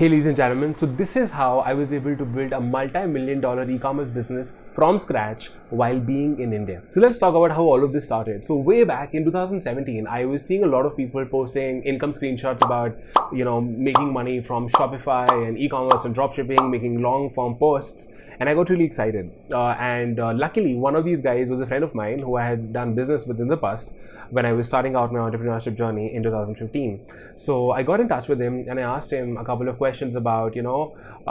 Hey ladies and gentlemen, so this is how I was able to build a multi-million dollar e-commerce business from scratch while being in India. So let's talk about how all of this started. So way back in 2017, I was seeing a lot of people posting income screenshots about, you know, making money from Shopify and e-commerce and dropshipping, making long form posts. And I got really excited. Uh, and uh, luckily, one of these guys was a friend of mine who I had done business with in the past when I was starting out my entrepreneurship journey in 2015. So I got in touch with him and I asked him a couple of questions questions about you know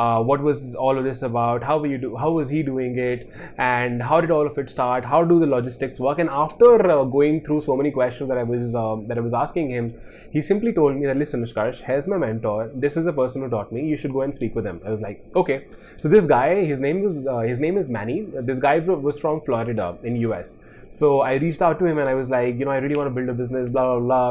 uh, what was all of this about how were you do how was he doing it and how did all of it start how do the logistics work and after uh, going through so many questions that i was um, that i was asking him he simply told me that listen nishkarsh here's my mentor this is the person who taught me you should go and speak with him i was like okay so this guy his name was uh, his name is manny this guy was from florida in us so i reached out to him and i was like you know i really want to build a business blah blah blah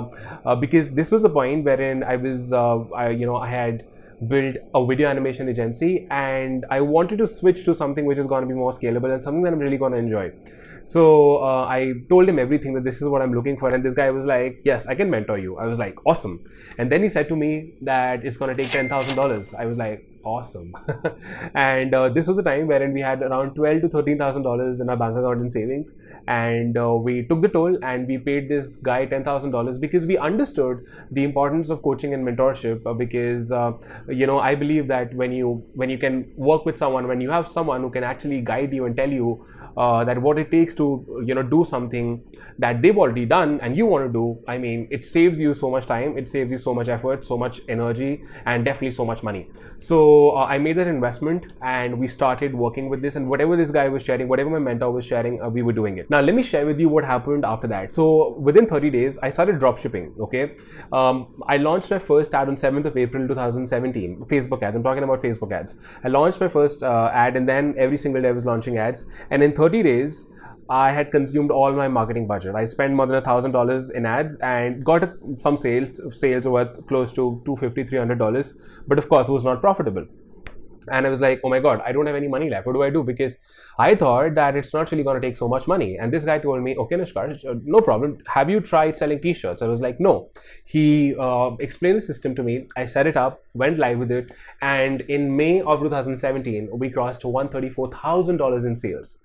uh, because this was the point wherein i was uh, I, you know i had build a video animation agency and I wanted to switch to something which is going to be more scalable and something that I'm really going to enjoy. So uh, I told him everything that this is what I'm looking for and this guy was like, yes, I can mentor you. I was like, awesome. And then he said to me that it's going to take $10,000. I was like, awesome. and uh, this was a time wherein we had around twelve to thirteen thousand dollars in our bank account in savings, and uh, we took the toll and we paid this guy ten thousand dollars because we understood the importance of coaching and mentorship. Uh, because uh, you know, I believe that when you when you can work with someone, when you have someone who can actually guide you and tell you uh, that what it takes to you know do something that they've already done and you want to do, I mean, it saves you so much time, it saves you so much effort, so much energy, and definitely so much money. So so uh, I made that investment and we started working with this and whatever this guy was sharing, whatever my mentor was sharing, uh, we were doing it. Now let me share with you what happened after that. So within 30 days, I started dropshipping. Okay. Um, I launched my first ad on 7th of April 2017, Facebook ads. I'm talking about Facebook ads. I launched my first uh, ad and then every single day I was launching ads. And in 30 days, I had consumed all my marketing budget. I spent more than a thousand dollars in ads and got some sales sales worth close to two fifty, three hundred dollars. But of course, it was not profitable. And I was like, oh my god, I don't have any money left. What do I do? Because I thought that it's not really going to take so much money. And this guy told me, okay, Nishkar, uh, no problem. Have you tried selling T-shirts? I was like, no. He uh, explained the system to me. I set it up, went live with it, and in May of 2017, we crossed 134 thousand dollars in sales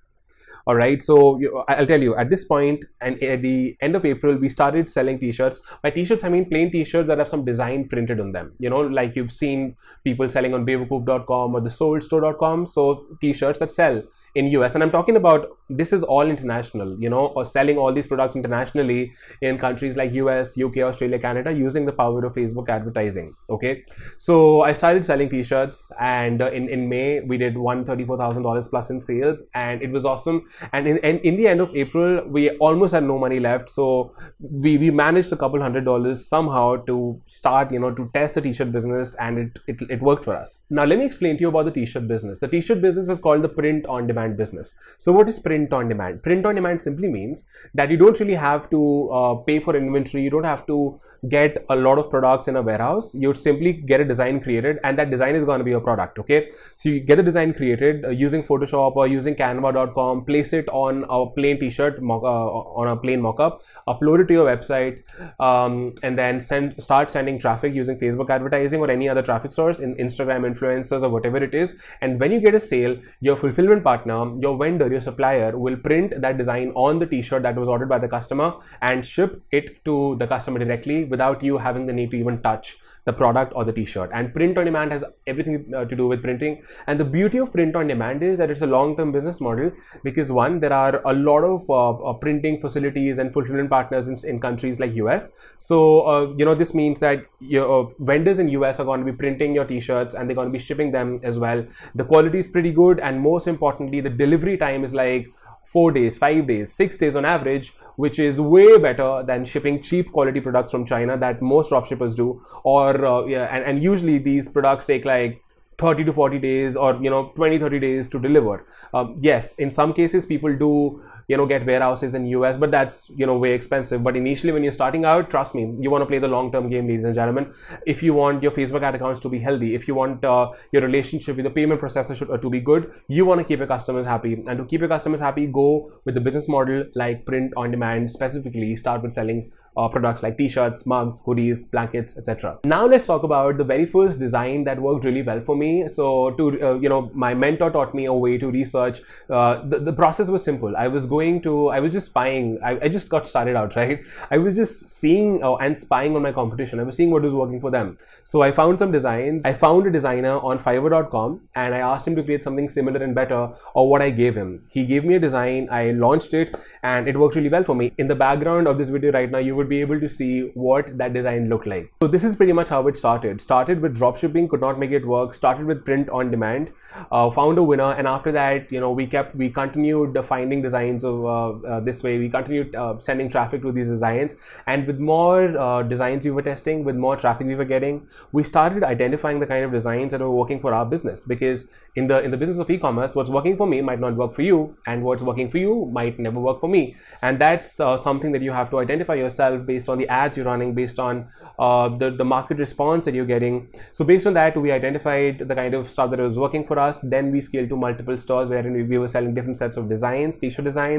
all right so you, i'll tell you at this point and at the end of april we started selling t-shirts by t-shirts i mean plain t-shirts that have some design printed on them you know like you've seen people selling on beavercoop.com or the Store.com. so t-shirts that sell in US. And I'm talking about this is all international, you know, or selling all these products internationally in countries like US, UK, Australia, Canada, using the power of Facebook advertising. Okay. So I started selling t-shirts and uh, in, in May we did $134,000 plus in sales and it was awesome. And in, in, in the end of April, we almost had no money left. So we, we managed a couple hundred dollars somehow to start, you know, to test the t-shirt business and it, it, it worked for us. Now let me explain to you about the t-shirt business. The t-shirt business is called the print on demand demand business. So what is print on demand? Print on demand simply means that you don't really have to uh, pay for inventory. You don't have to get a lot of products in a warehouse. You simply get a design created and that design is going to be your product. Okay. So you get the design created uh, using Photoshop or using canva.com, place it on a plain t-shirt uh, on a plain mockup, upload it to your website um, and then send start sending traffic using Facebook advertising or any other traffic source in Instagram influencers or whatever it is. And when you get a sale, your fulfillment partner um, your vendor, your supplier will print that design on the t-shirt that was ordered by the customer and ship it to the customer directly without you having the need to even touch the product or the t-shirt. And print on demand has everything uh, to do with printing. And the beauty of print on demand is that it's a long-term business model because one, there are a lot of uh, uh printing facilities and fulfillment partners in, in countries like US. So, uh, you know, this means that your uh, vendors in US are going to be printing your t-shirts and they're going to be shipping them as well. The quality is pretty good. And most importantly, the delivery time is like four days, five days, six days on average, which is way better than shipping cheap quality products from China that most dropshippers do. Or uh, yeah, and, and usually these products take like 30 to 40 days or you know 20 30 days to deliver um, yes in some cases people do you know get warehouses in US, but that's you know way expensive. But initially, when you're starting out, trust me, you want to play the long-term game, ladies and gentlemen. If you want your Facebook ad accounts to be healthy, if you want uh, your relationship with the payment processor should, uh, to be good, you want to keep your customers happy. And to keep your customers happy, go with the business model like print on demand. Specifically, start with selling uh, products like t-shirts, mugs, hoodies, blankets, etc. Now let's talk about the very first design that worked really well for me. So to uh, you know, my mentor taught me a way to research. Uh, the the process was simple. I was going to, I was just spying. I, I just got started out, right? I was just seeing uh, and spying on my competition. I was seeing what was working for them. So I found some designs. I found a designer on fiverr.com and I asked him to create something similar and better or what I gave him. He gave me a design. I launched it and it worked really well for me. In the background of this video right now, you would be able to see what that design looked like. So this is pretty much how it started. Started with dropshipping, could not make it work. Started with print on demand, uh, found a winner. And after that, you know, we kept, we continued finding designs so uh, uh, this way we continued uh, sending traffic to these designs and with more designs we were testing with more traffic we were getting we started identifying the kind of designs that were working for our business because in the in the business of e-commerce what's working for me might not work for you and what's working for you might never work for me and that's uh, something that you have to identify yourself based on the ads you're running based on uh, the, the market response that you're getting so based on that we identified the kind of stuff that was working for us then we scaled to multiple stores wherein we, we were selling different sets of designs t-shirt designs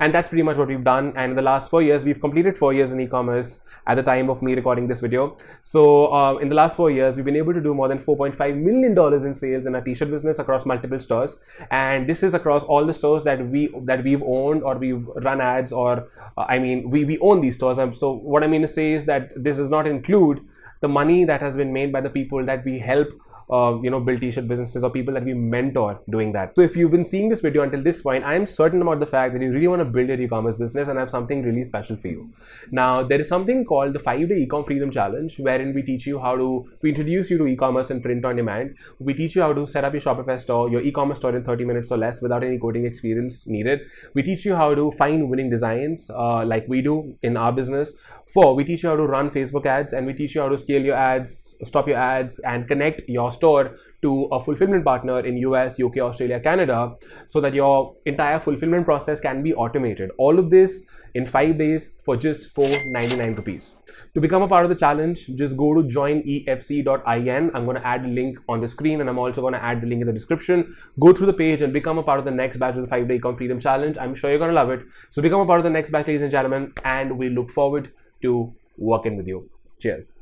and that's pretty much what we've done. And in the last four years, we've completed four years in e-commerce at the time of me recording this video. So uh, in the last four years, we've been able to do more than $4.5 million in sales in our t-shirt business across multiple stores. And this is across all the stores that, we, that we've owned or we've run ads or, uh, I mean, we, we own these stores. Um, so what I mean to say is that this does not include the money that has been made by the people that we help uh, you know build t-shirt businesses or people that we mentor doing that so if you've been seeing this video until this point i am certain about the fact that you really want to build your e-commerce business and i have something really special for you now there is something called the five day ecom freedom challenge wherein we teach you how to we introduce you to e-commerce and print on demand we teach you how to set up your shopify store your e-commerce store in 30 minutes or less without any coding experience needed we teach you how to find winning designs uh, like we do in our business four we teach you how to run facebook ads and we teach you how to scale your ads stop your ads and connect your store to a fulfillment partner in US, UK, Australia, Canada, so that your entire fulfillment process can be automated. All of this in five days for just 4.99 rupees. To become a part of the challenge, just go to joinefc.in. I'm going to add a link on the screen and I'm also going to add the link in the description. Go through the page and become a part of the next batch of the five day Ecom Freedom Challenge. I'm sure you're going to love it. So become a part of the next batch, ladies and gentlemen, and we look forward to working with you. Cheers.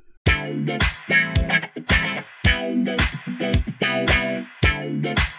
Thank you.